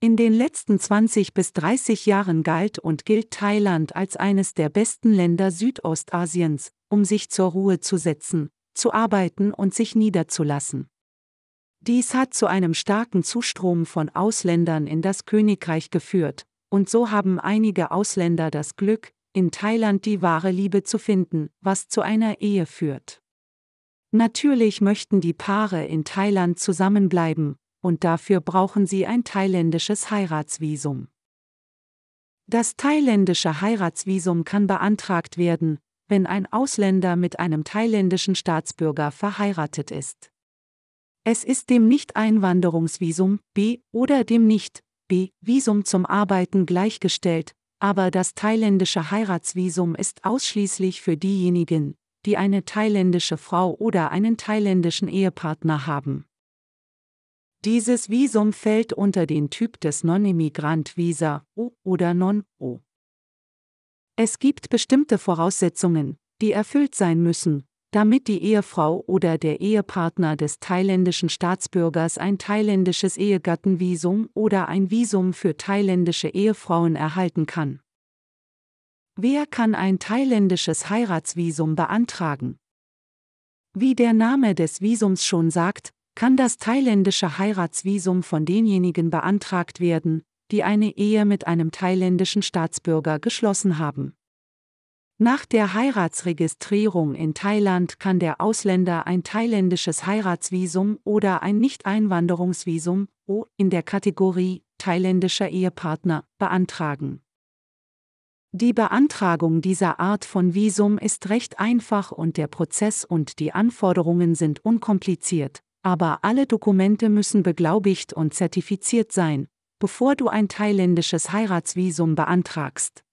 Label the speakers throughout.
Speaker 1: In den letzten 20 bis 30 Jahren galt und gilt Thailand als eines der besten Länder Südostasiens, um sich zur Ruhe zu setzen, zu arbeiten und sich niederzulassen. Dies hat zu einem starken Zustrom von Ausländern in das Königreich geführt, und so haben einige Ausländer das Glück, in Thailand die wahre Liebe zu finden, was zu einer Ehe führt. Natürlich möchten die Paare in Thailand zusammenbleiben, und dafür brauchen sie ein thailändisches Heiratsvisum. Das thailändische Heiratsvisum kann beantragt werden, wenn ein Ausländer mit einem thailändischen Staatsbürger verheiratet ist. Es ist dem Nicht-Einwanderungsvisum B oder dem Nicht B Visum zum Arbeiten gleichgestellt, aber das thailändische Heiratsvisum ist ausschließlich für diejenigen, die eine thailändische Frau oder einen thailändischen Ehepartner haben. Dieses Visum fällt unter den Typ des Non-Immigrant-Visa O oder Non-O. Es gibt bestimmte Voraussetzungen, die erfüllt sein müssen, damit die Ehefrau oder der Ehepartner des thailändischen Staatsbürgers ein thailändisches Ehegattenvisum oder ein Visum für thailändische Ehefrauen erhalten kann. Wer kann ein thailändisches Heiratsvisum beantragen? Wie der Name des Visums schon sagt, kann das thailändische Heiratsvisum von denjenigen beantragt werden, die eine Ehe mit einem thailändischen Staatsbürger geschlossen haben. Nach der Heiratsregistrierung in Thailand kann der Ausländer ein thailändisches Heiratsvisum oder ein Nicht-Einwanderungsvisum O in der Kategorie thailändischer Ehepartner beantragen. Die Beantragung dieser Art von Visum ist recht einfach und der Prozess und die Anforderungen sind unkompliziert. Aber alle Dokumente müssen beglaubigt und zertifiziert sein, bevor du ein thailändisches Heiratsvisum beantragst.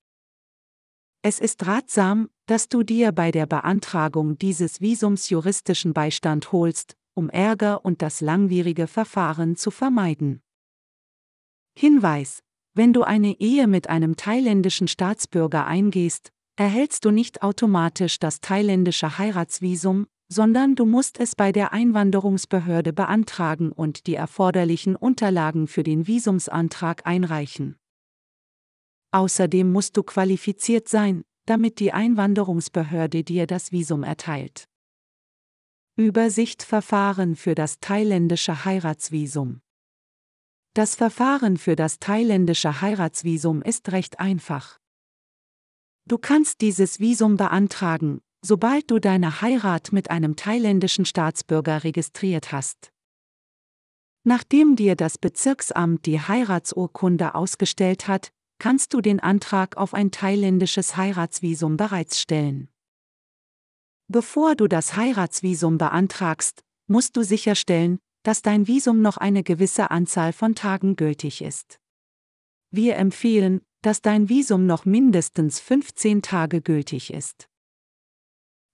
Speaker 1: Es ist ratsam, dass du dir bei der Beantragung dieses Visums juristischen Beistand holst, um Ärger und das langwierige Verfahren zu vermeiden. Hinweis, wenn du eine Ehe mit einem thailändischen Staatsbürger eingehst, erhältst du nicht automatisch das thailändische Heiratsvisum, sondern du musst es bei der Einwanderungsbehörde beantragen und die erforderlichen Unterlagen für den Visumsantrag einreichen. Außerdem musst du qualifiziert sein, damit die Einwanderungsbehörde dir das Visum erteilt. Übersicht Verfahren für das thailändische Heiratsvisum Das Verfahren für das thailändische Heiratsvisum ist recht einfach. Du kannst dieses Visum beantragen, sobald du deine Heirat mit einem thailändischen Staatsbürger registriert hast. Nachdem dir das Bezirksamt die Heiratsurkunde ausgestellt hat, kannst du den Antrag auf ein thailändisches Heiratsvisum bereitstellen. Bevor du das Heiratsvisum beantragst, musst du sicherstellen, dass dein Visum noch eine gewisse Anzahl von Tagen gültig ist. Wir empfehlen, dass dein Visum noch mindestens 15 Tage gültig ist.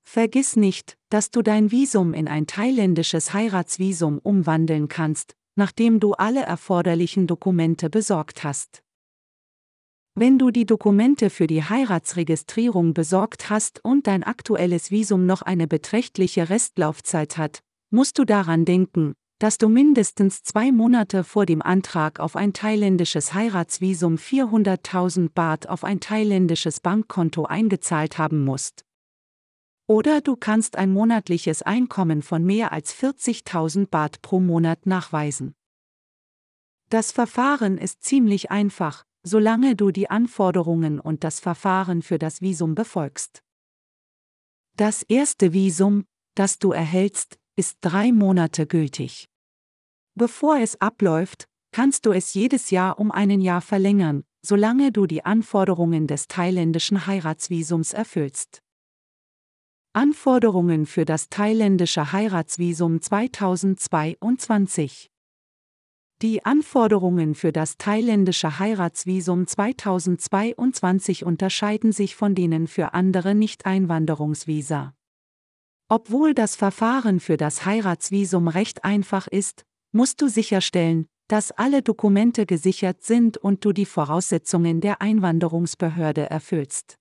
Speaker 1: Vergiss nicht, dass du dein Visum in ein thailändisches Heiratsvisum umwandeln kannst, nachdem du alle erforderlichen Dokumente besorgt hast. Wenn du die Dokumente für die Heiratsregistrierung besorgt hast und dein aktuelles Visum noch eine beträchtliche Restlaufzeit hat, musst du daran denken, dass du mindestens zwei Monate vor dem Antrag auf ein thailändisches Heiratsvisum 400.000 Baht auf ein thailändisches Bankkonto eingezahlt haben musst. Oder du kannst ein monatliches Einkommen von mehr als 40.000 Baht pro Monat nachweisen. Das Verfahren ist ziemlich einfach, solange du die Anforderungen und das Verfahren für das Visum befolgst. Das erste Visum, das du erhältst, ist drei Monate gültig. Bevor es abläuft, kannst du es jedes Jahr um ein Jahr verlängern, solange du die Anforderungen des thailändischen Heiratsvisums erfüllst. Anforderungen für das thailändische Heiratsvisum 2022 Die Anforderungen für das thailändische Heiratsvisum 2022 unterscheiden sich von denen für andere Nicht-Einwanderungsvisa. Obwohl das Verfahren für das Heiratsvisum recht einfach ist, musst du sicherstellen, dass alle Dokumente gesichert sind und du die Voraussetzungen der Einwanderungsbehörde erfüllst.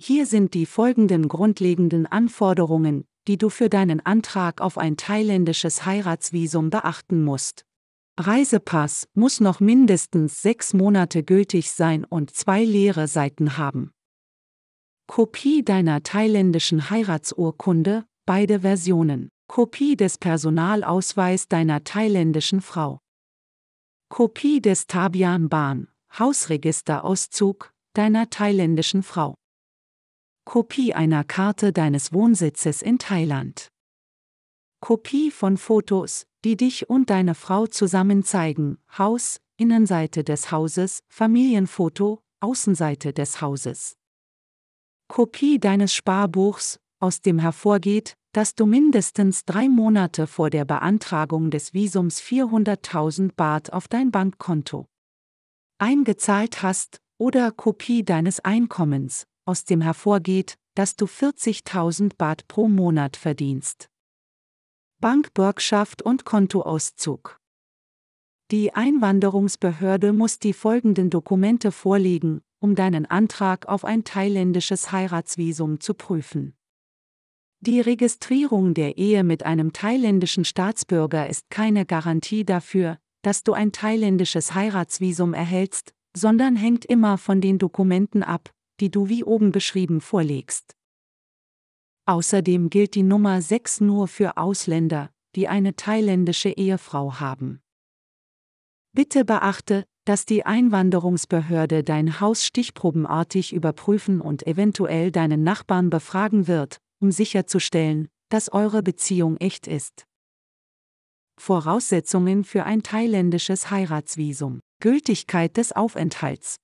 Speaker 1: Hier sind die folgenden grundlegenden Anforderungen, die du für deinen Antrag auf ein thailändisches Heiratsvisum beachten musst. Reisepass muss noch mindestens sechs Monate gültig sein und zwei leere Seiten haben. Kopie deiner thailändischen Heiratsurkunde, beide Versionen. Kopie des Personalausweis deiner thailändischen Frau. Kopie des Tabian Bahn, Hausregisterauszug deiner thailändischen Frau. Kopie einer Karte deines Wohnsitzes in Thailand. Kopie von Fotos, die dich und deine Frau zusammen zeigen, Haus, Innenseite des Hauses, Familienfoto, Außenseite des Hauses. Kopie deines Sparbuchs, aus dem hervorgeht, dass du mindestens drei Monate vor der Beantragung des Visums 400.000 Baht auf dein Bankkonto eingezahlt hast, oder Kopie deines Einkommens, aus dem hervorgeht, dass du 40.000 Baht pro Monat verdienst. Bankbürgschaft und Kontoauszug. Die Einwanderungsbehörde muss die folgenden Dokumente vorlegen, um deinen Antrag auf ein thailändisches Heiratsvisum zu prüfen. Die Registrierung der Ehe mit einem thailändischen Staatsbürger ist keine Garantie dafür, dass du ein thailändisches Heiratsvisum erhältst, sondern hängt immer von den Dokumenten ab, die du wie oben beschrieben vorlegst. Außerdem gilt die Nummer 6 nur für Ausländer, die eine thailändische Ehefrau haben. Bitte beachte, dass die Einwanderungsbehörde dein Haus stichprobenartig überprüfen und eventuell deinen Nachbarn befragen wird, um sicherzustellen, dass eure Beziehung echt ist. Voraussetzungen für ein thailändisches Heiratsvisum. Gültigkeit des Aufenthalts.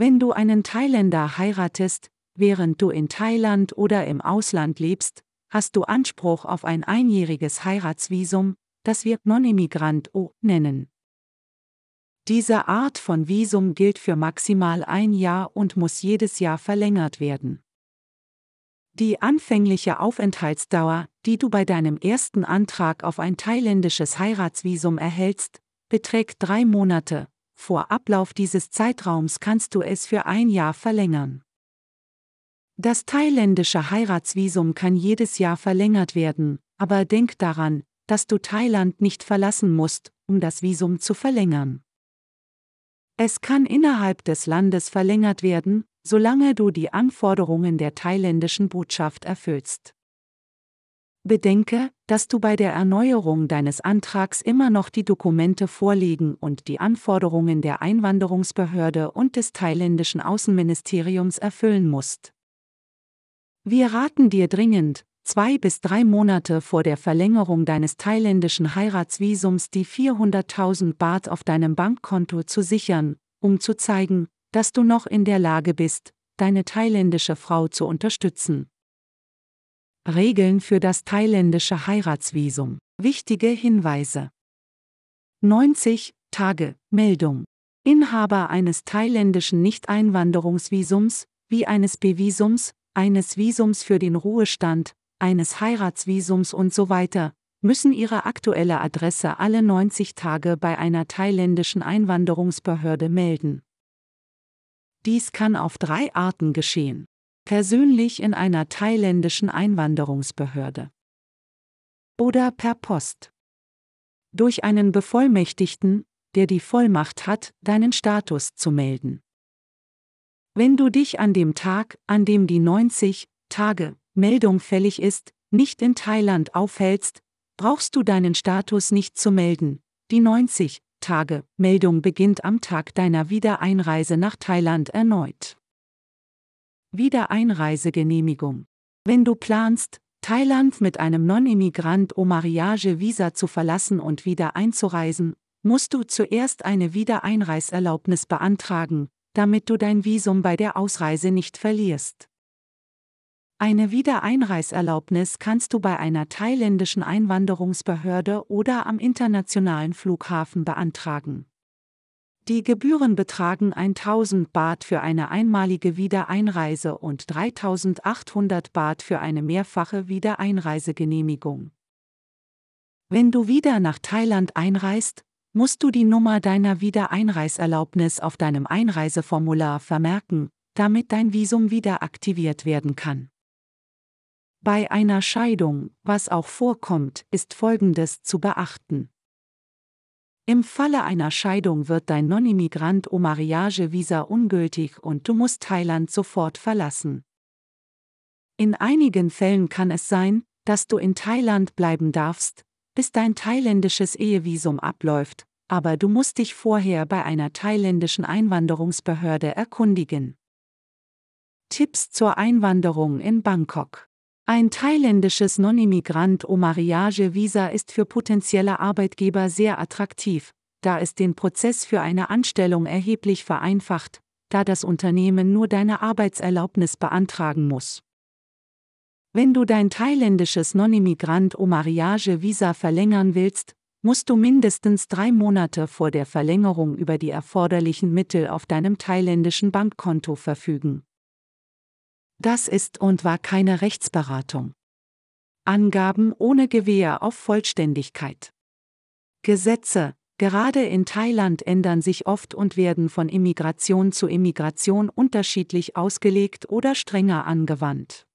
Speaker 1: Wenn du einen Thailänder heiratest, während du in Thailand oder im Ausland lebst, hast du Anspruch auf ein einjähriges Heiratsvisum, das wir Non-Immigrant O nennen. Diese Art von Visum gilt für maximal ein Jahr und muss jedes Jahr verlängert werden. Die anfängliche Aufenthaltsdauer, die du bei deinem ersten Antrag auf ein thailändisches Heiratsvisum erhältst, beträgt drei Monate, vor Ablauf dieses Zeitraums kannst du es für ein Jahr verlängern. Das thailändische Heiratsvisum kann jedes Jahr verlängert werden, aber denk daran, dass du Thailand nicht verlassen musst, um das Visum zu verlängern. Es kann innerhalb des Landes verlängert werden, solange du die Anforderungen der thailändischen Botschaft erfüllst. Bedenke, dass du bei der Erneuerung deines Antrags immer noch die Dokumente vorlegen und die Anforderungen der Einwanderungsbehörde und des thailändischen Außenministeriums erfüllen musst. Wir raten dir dringend, zwei bis drei Monate vor der Verlängerung deines thailändischen Heiratsvisums die 400.000 Baht auf deinem Bankkonto zu sichern, um zu zeigen, dass du noch in der Lage bist, deine thailändische Frau zu unterstützen. Regeln für das thailändische Heiratsvisum. Wichtige Hinweise. 90 Tage Meldung. Inhaber eines thailändischen Nichteinwanderungsvisums, wie eines B-Visums, eines Visums für den Ruhestand, eines Heiratsvisums und so weiter, müssen ihre aktuelle Adresse alle 90 Tage bei einer thailändischen Einwanderungsbehörde melden. Dies kann auf drei Arten geschehen persönlich in einer thailändischen Einwanderungsbehörde oder per Post. Durch einen Bevollmächtigten, der die Vollmacht hat, deinen Status zu melden. Wenn du dich an dem Tag, an dem die 90 Tage Meldung fällig ist, nicht in Thailand aufhältst, brauchst du deinen Status nicht zu melden. Die 90 Tage Meldung beginnt am Tag deiner Wiedereinreise nach Thailand erneut. Wiedereinreisegenehmigung. Wenn du planst, Thailand mit einem Non-Immigrant o Mariage Visa zu verlassen und wieder einzureisen, musst du zuerst eine Wiedereinreiserlaubnis beantragen, damit du dein Visum bei der Ausreise nicht verlierst. Eine Wiedereinreiserlaubnis kannst du bei einer thailändischen Einwanderungsbehörde oder am internationalen Flughafen beantragen. Die Gebühren betragen 1000 Baht für eine einmalige Wiedereinreise und 3800 Baht für eine mehrfache Wiedereinreisegenehmigung. Wenn du wieder nach Thailand einreist, musst du die Nummer deiner Wiedereinreiserlaubnis auf deinem Einreiseformular vermerken, damit dein Visum wieder aktiviert werden kann. Bei einer Scheidung, was auch vorkommt, ist Folgendes zu beachten. Im Falle einer Scheidung wird dein Non-Immigrant o Mariage Visa ungültig und du musst Thailand sofort verlassen. In einigen Fällen kann es sein, dass du in Thailand bleiben darfst, bis dein thailändisches Ehevisum abläuft, aber du musst dich vorher bei einer thailändischen Einwanderungsbehörde erkundigen. Tipps zur Einwanderung in Bangkok ein thailändisches Non-Immigrant au Mariage Visa ist für potenzielle Arbeitgeber sehr attraktiv, da es den Prozess für eine Anstellung erheblich vereinfacht, da das Unternehmen nur deine Arbeitserlaubnis beantragen muss. Wenn du dein thailändisches Non-Immigrant au Mariage Visa verlängern willst, musst du mindestens drei Monate vor der Verlängerung über die erforderlichen Mittel auf deinem thailändischen Bankkonto verfügen. Das ist und war keine Rechtsberatung. Angaben ohne Gewehr auf Vollständigkeit. Gesetze, gerade in Thailand ändern sich oft und werden von Immigration zu Immigration unterschiedlich ausgelegt oder strenger angewandt.